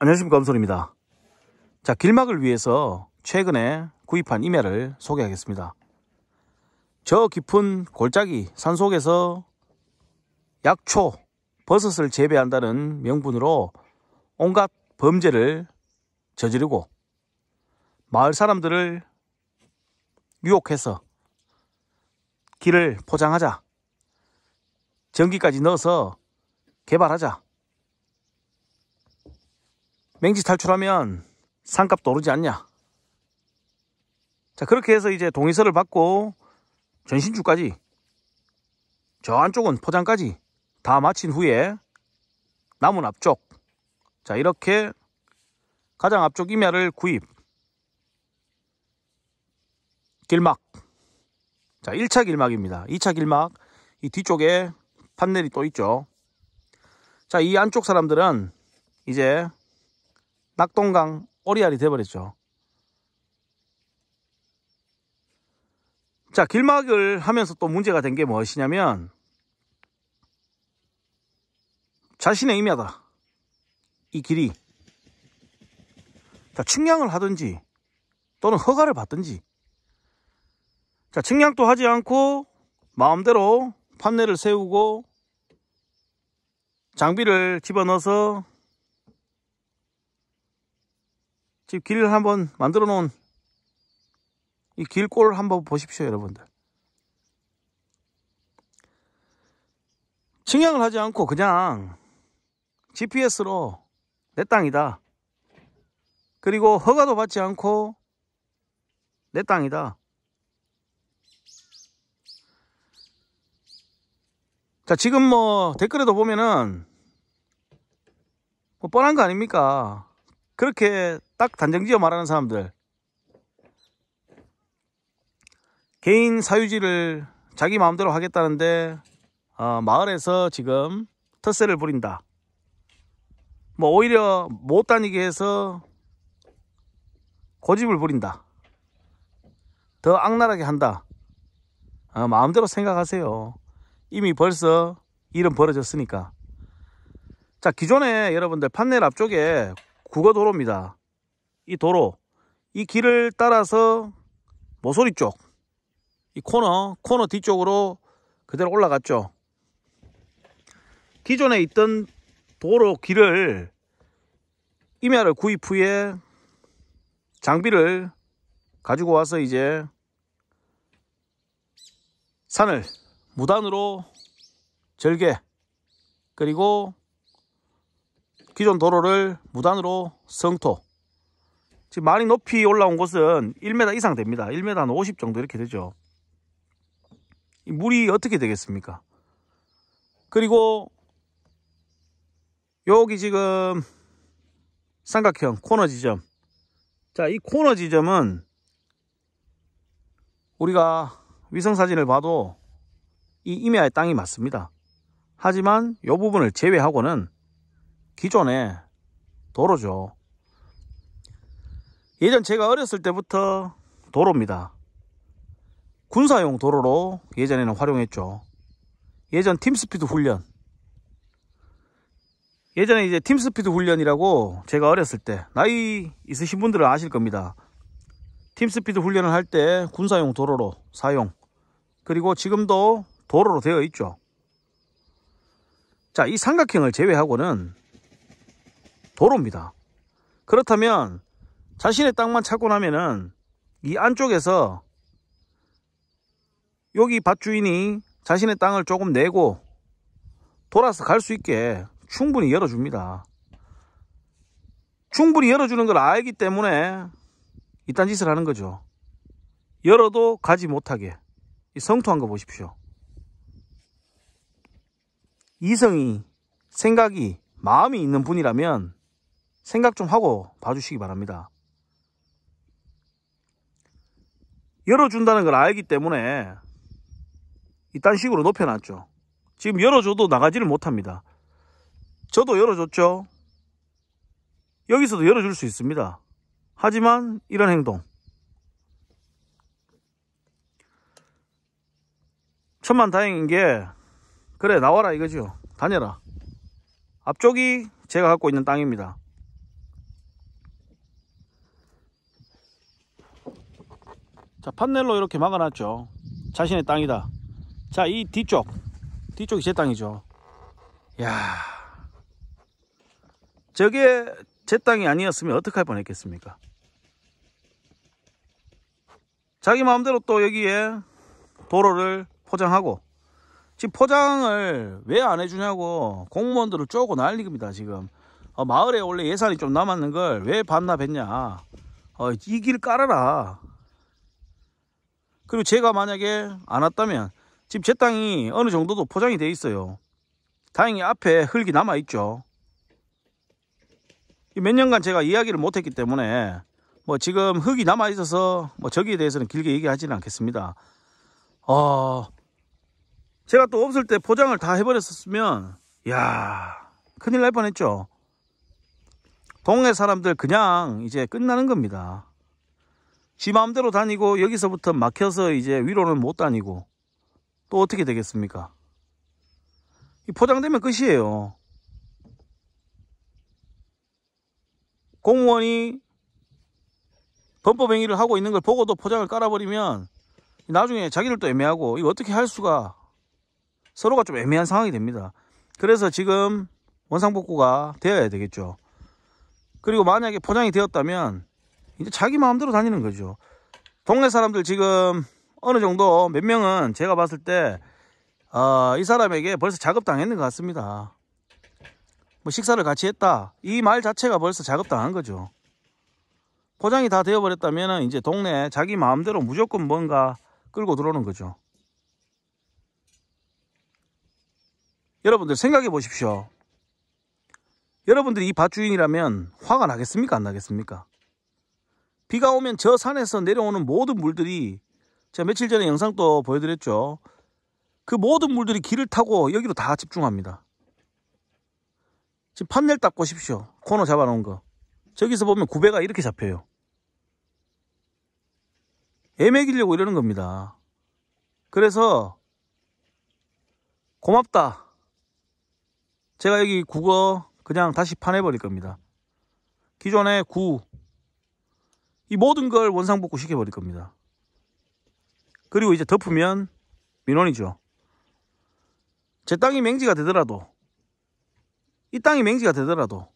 안녕하십니까 엄솔입니다 자 길막을 위해서 최근에 구입한 이메를 소개하겠습니다 저 깊은 골짜기 산속에서 약초 버섯을 재배한다는 명분으로 온갖 범죄를 저지르고 마을 사람들을 유혹해서 길을 포장하자 전기까지 넣어서 개발하자 맹지 탈출하면 상값도 오르지 않냐 자 그렇게 해서 이제 동의서를 받고 전신주까지 저 안쪽은 포장까지 다 마친 후에 남은 앞쪽 자 이렇게 가장 앞쪽 임야를 구입 길막 자 1차 길막입니다 2차 길막 이 뒤쪽에 판넬이 또 있죠 자 이 안쪽 사람들은 이제 낙동강 오리알이 돼버렸죠. 자 길막을 하면서 또 문제가 된 게 무엇이냐면 자신의 의미하다. 이 길이 자 측량을 하든지 또는 허가를 받든지 자 측량도 하지 않고 마음대로 판넬을 세우고 장비를 집어넣어서 지금 길을 한번 만들어 놓은 이 길골 한번 보십시오 여러분들 측량을 하지 않고 그냥 GPS로 내 땅이다 그리고 허가도 받지 않고 내 땅이다 자 지금 뭐 댓글에도 보면은 뭐 뻔한 거 아닙니까 그렇게 딱 단정지어 말하는 사람들 개인 사유지를 자기 마음대로 하겠다는데 어, 마을에서 지금 터세를 부린다 뭐 오히려 못 다니게 해서 고집을 부린다 더 악랄하게 한다 어, 마음대로 생각하세요 이미 벌써 일은 벌어졌으니까 자 기존에 여러분들 판넬 앞쪽에 국어도로입니다 이 도로, 이 길을 따라서 모서리 쪽, 이 코너, 코너 뒤쪽으로 그대로 올라갔죠. 기존에 있던 도로 길을 임야를 구입 후에 장비를 가지고 와서 이제 산을 무단으로 절개 그리고 기존 도로를 무단으로 성토 지금 많이 높이 올라온 곳은 1m 이상 됩니다. 1m 한 50 정도 이렇게 되죠. 물이 어떻게 되겠습니까? 그리고 여기 지금 삼각형 코너 지점 자이 코너 지점은 우리가 위성사진을 봐도 이 임야의 땅이 맞습니다. 하지만 이 부분을 제외하고는 기존의 도로죠. 예전 제가 어렸을 때부터 도로입니다. 군사용 도로로 예전에는 활용했죠. 예전 팀스피드 훈련. 예전에 이제 팀스피드 훈련이라고 제가 어렸을 때 나이 있으신 분들은 아실 겁니다. 팀스피드 훈련을 할 때 군사용 도로로 사용 그리고 지금도 도로로 되어 있죠. 자, 이 삼각형을 제외하고는 도로입니다. 그렇다면 자신의 땅만 찾고 나면은 이 안쪽에서 여기 밭주인이 자신의 땅을 조금 내고 돌아서 갈 수 있게 충분히 열어줍니다. 충분히 열어주는 걸 알기 때문에 이딴 짓을 하는 거죠. 열어도 가지 못하게 성토한 거 보십시오. 이성이 생각이 마음이 있는 분이라면 생각 좀 하고 봐주시기 바랍니다. 열어준다는 걸 알기 때문에 이딴 식으로 높여놨죠. 지금 열어줘도 나가지를 못합니다. 저도 열어줬죠. 여기서도 열어줄 수 있습니다. 하지만 이런 행동. 천만 다행인 게 그래 나와라 이거죠. 다녀라. 앞쪽이 제가 갖고 있는 땅입니다. 자 판넬로 이렇게 막아놨죠 자신의 땅이다 자 이 뒤쪽 뒤쪽이 제 땅이죠 야 저게 제 땅이 아니었으면 어떻게 할 뻔했겠습니까 자기 마음대로 또 여기에 도로를 포장하고 지금 포장을 왜 안 해주냐고 공무원들을 쪼고 난리입니다 지금 어, 마을에 원래 예산이 좀 남았는 걸 왜 반납했냐 어, 이 길 깔아라 그리고 제가 만약에 안 왔다면 지금 제 땅이 어느 정도도 포장이 돼 있어요. 다행히 앞에 흙이 남아 있죠. 몇 년간 제가 이야기를 못했기 때문에 뭐 지금 흙이 남아 있어서 뭐 저기에 대해서는 길게 얘기하지는 않겠습니다. 어, 제가 또 없을 때 포장을 다 해버렸었으면 야 큰일 날 뻔했죠. 동네 사람들 그냥 이제 끝나는 겁니다. 지 마음대로 다니고 여기서부터 막혀서 이제 위로는 못 다니고 또 어떻게 되겠습니까? 포장되면 끝이에요. 공무원이 범법행위를 하고 있는 걸 보고도 포장을 깔아버리면 나중에 자기들도 애매하고 이거 어떻게 할 수가 서로가 좀 애매한 상황이 됩니다. 그래서 지금 원상복구가 되어야 되겠죠. 그리고 만약에 포장이 되었다면 이제 자기 마음대로 다니는 거죠. 동네 사람들 지금 어느 정도 몇 명은 제가 봤을 때, 어, 이 사람에게 벌써 작업당했는 것 같습니다. 뭐 식사를 같이 했다. 이 말 자체가 벌써 작업당한 거죠. 포장이 다 되어버렸다면 이제 동네 자기 마음대로 무조건 뭔가 끌고 들어오는 거죠. 여러분들 생각해 보십시오. 여러분들이 이 밭주인이라면 화가 나겠습니까? 안 나겠습니까? 비가 오면 저 산에서 내려오는 모든 물들이 제가 며칠 전에 영상도 보여드렸죠. 그 모든 물들이 길을 타고 여기로 다 집중합니다. 지금 판넬 닦고 싶시오 코너 잡아놓은 거. 저기서 보면 구배가 이렇게 잡혀요. 애매기려고 이러는 겁니다. 그래서 고맙다. 제가 여기 국어 그냥 다시 파내버릴 겁니다. 기존에 구, 이 모든 걸 원상복구 시켜버릴 겁니다. 그리고 이제 덮으면 민원이죠. 제 땅이 맹지가 되더라도 이 땅이 맹지가 되더라도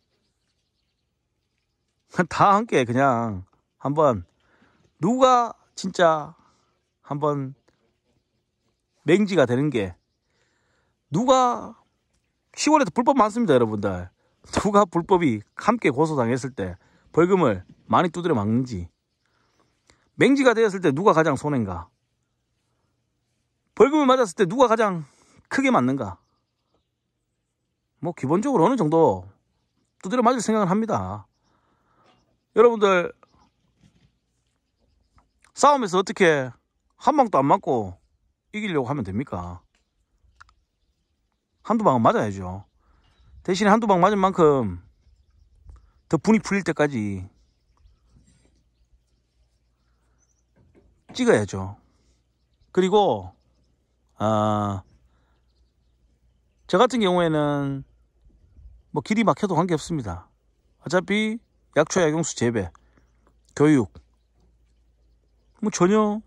다 함께 그냥 한번 누가 진짜 한번 맹지가 되는 게 누가 10월에도 불법 많습니다 여러분들 누가 불법이 함께 고소당했을 때 벌금을 많이 두드려 막는지 맹지가 되었을 때 누가 가장 손해인가 벌금을 맞았을 때 누가 가장 크게 맞는가 뭐 기본적으로 어느 정도 두드려 맞을 생각을 합니다 여러분들 싸움에서 어떻게 한 방도 안 맞고 이기려고 하면 됩니까? 한두 방은 맞아야죠. 대신에 한두 방 맞은 만큼 더 분이 풀릴 때까지 찍어야죠. 그리고 아, 저 같은 경우에는 뭐 길이 막혀도 관계없습니다. 어차피 약초 약용수 재배, 교육 뭐 전혀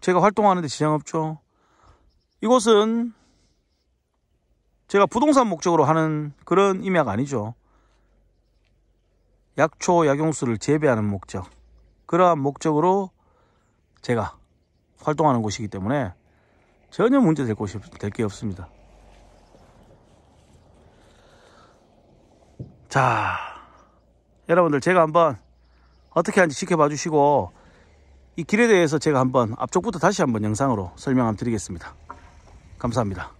제가 활동하는데 지장 없죠. 이곳은 제가 부동산 목적으로 하는 그런 임야가 아니죠. 약초, 약용수를 재배하는 목적. 그러한 목적으로 제가 활동하는 곳이기 때문에 전혀 문제될 곳이 될 게 없습니다. 자, 여러분들 제가 한번 어떻게 하는지 지켜봐 주시고 이 길에 대해서 제가 한번 앞쪽부터 다시 한번 영상으로 설명 드리겠습니다. 감사합니다.